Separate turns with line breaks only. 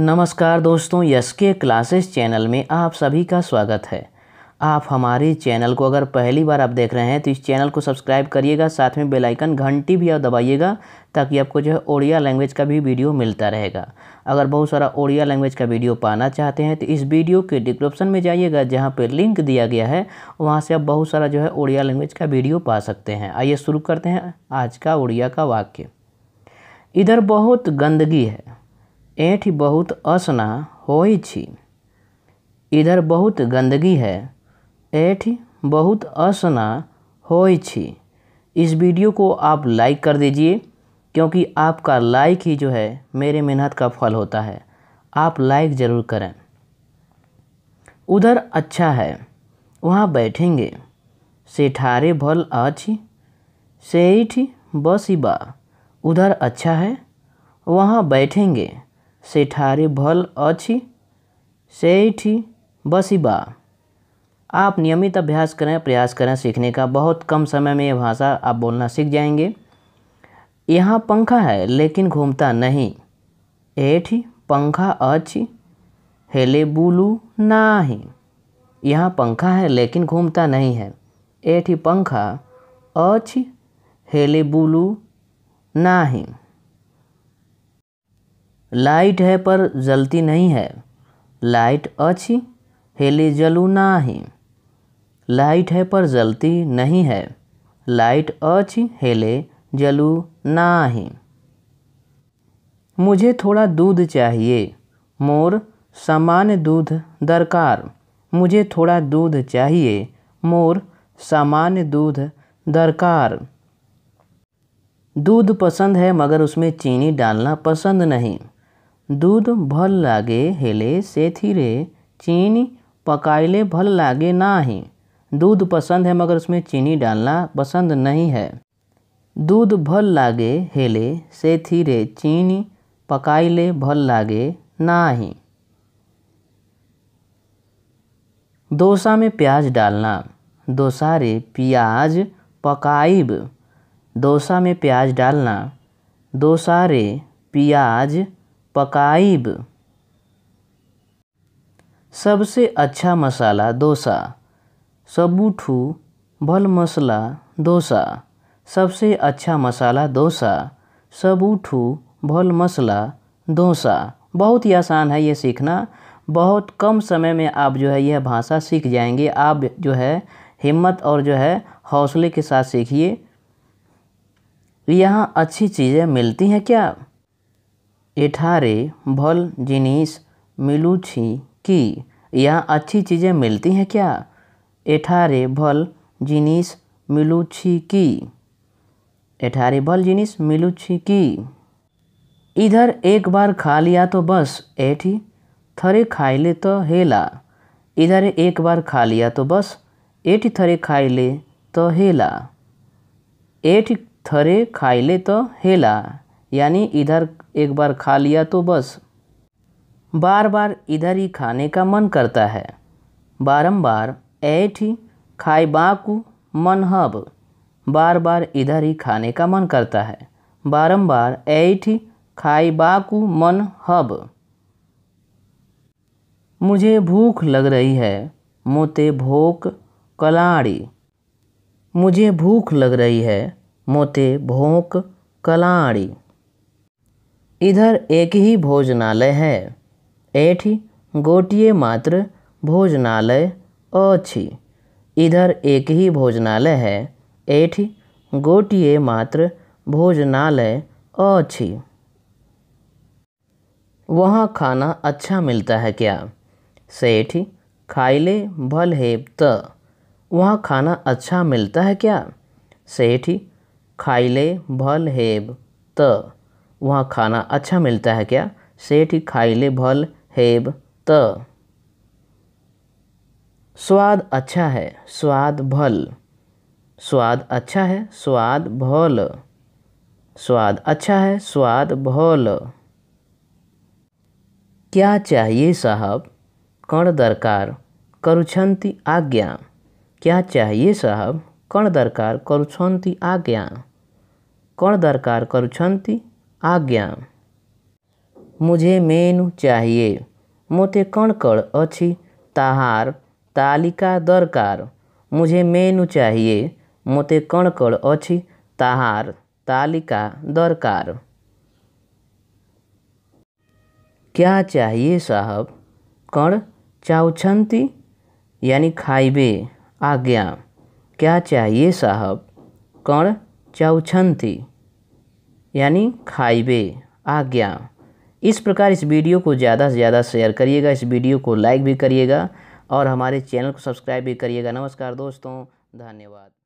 नमस्कार दोस्तों यस के क्लासेस चैनल में आप सभी का स्वागत है आप हमारे चैनल को अगर पहली बार आप देख रहे हैं तो इस चैनल को सब्सक्राइब करिएगा साथ में बेल आइकन घंटी भी आप दबाइएगा ताकि आपको जो है ओडिया लैंग्वेज का भी वीडियो मिलता रहेगा अगर बहुत सारा ओडिया लैंग्वेज का वीडियो पाना चाहते हैं तो इस वीडियो के डिस्क्रिप्शन में जाइएगा जहाँ पर लिंक दिया गया है वहाँ से आप बहुत सारा जो है ओडिया लैंग्वेज का वीडियो पा सकते हैं आइए शुरू करते हैं आज का ओडिया का वाक्य इधर बहुत गंदगी है ऐठ बहुत असना हो इधर बहुत गंदगी है ऐठ बहुत असना हो इस वीडियो को आप लाइक कर दीजिए क्योंकि आपका लाइक ही जो है मेरे मेहनत का फल होता है आप लाइक ज़रूर करें उधर अच्छा है वहाँ बैठेंगे सेठारे भल अछि सेठ बस बा उधर अच्छा है वहाँ बैठेंगे से भल अच्छी सेठी बसीबा आप नियमित अभ्यास करें प्रयास करें सीखने का बहुत कम समय में ये भाषा आप बोलना सीख जाएंगे यहाँ पंखा है लेकिन घूमता नहीं एठ पंखा अछि हेले बुलू नाही यहाँ पंखा है लेकिन घूमता नहीं है एठ पंखा अछि हेले बुलू नाही लाइट है पर जलती नहीं है लाइट अच्छी हेले जलू नाही लाइट है पर जलती नहीं है लाइट अच्छी हेले जलू नाही मुझे थोड़ा दूध चाहिए मोर सामान्य दूध दरकार मुझे थोड़ा दूध चाहिए मोर सामान्य दूध दरकार दूध पसंद है मगर उसमें चीनी डालना पसंद नहीं दूध भल लागे हेले से चीनी पकाइले भल लागे ही दूध पसंद है मगर उसमें चीनी डालना पसंद नहीं है दूध भल लागे हेले से चीनी पकाइले भल लागे ही डोसा में प्याज डालना डोसा रे प्याज पकाइब डोसा में प्याज डालना डोसा रे प्याज पकाइब सबसे अच्छा मसाला डोसा सबूठू भल मसला डोसा सबसे अच्छा मसाला डोसा सबूठू भल मसला डोसा बहुत ही आसान है ये सीखना बहुत कम समय में आप जो है यह भाषा सीख जाएंगे आप जो है हिम्मत और जो है हौसले के साथ सीखिए यहाँ अच्छी चीज़ें मिलती हैं क्या एठारे भल जिनिस मिलुछि कि यहाँ अच्छी चीज़ें मिलती हैं क्या एठारे भल जिनिस मिलुछि कि एठारे भल जिनिस मिलुछि कि इधर एक बार खा लिया तो बस एठी थरे खाइले तो हेला इधर एक बार खा लिया तो बस एठ थरे खाइले तो हेला एठ थरे खाइले तो हेला यानी इधर एक बार खा लिया तो बस बार बार इधर ही खाने का मन करता है बारंबार ऐठ ही बाकु मन हब बार बार इधर ही खाने का मन करता है बारंबार ऐठ खाइबाकू मन हब मुझे भूख लग रही है मोते भोक कलाड़ी मुझे भूख लग रही है मोते भोंक कलाड़ी इधर एक ही भोजनालय है एठ गोटिए मात्र भोजनालय अछि इधर एक ही भोजनालय है एठ गोटिए मात्र भोजनालय अछि वहाँ खाना अच्छा मिलता है क्या सेठ खाइले भल हेब त वहाँ खाना अच्छा मिलता है क्या सेठ खाइले भल हेब त वहाँ खाना अच्छा मिलता है क्या सेठ खाइले भल हेब त स्वाद अच्छा है स्वाद भल स्वाद अच्छा है स्वाद भल स्वाद अच्छा है स्वाद भल क्या चाहिए साहब कण दरकार करुछंती आज्ञा क्या चाहिए साहब कण दरकार करुछंती आज्ञा कण दरकार करुछंती आज्ञा मुझे मेनू चाहिए मोते कण कण अच्छी ताहार तालिका दरकार मुझे मेनू चाहिए मोते कण कण अच्छी ताहार तालिका दरकार क्या चाहिए साहब कण चाहती यानी खाइबे आज्ञा क्या चाहिए साहब कण चाहती यानी खाइबे आज्ञा इस प्रकार इस वीडियो को ज़्यादा से ज़्यादा शेयर करिएगा इस वीडियो को लाइक भी करिएगा और हमारे चैनल को सब्सक्राइब भी करिएगा नमस्कार दोस्तों धन्यवाद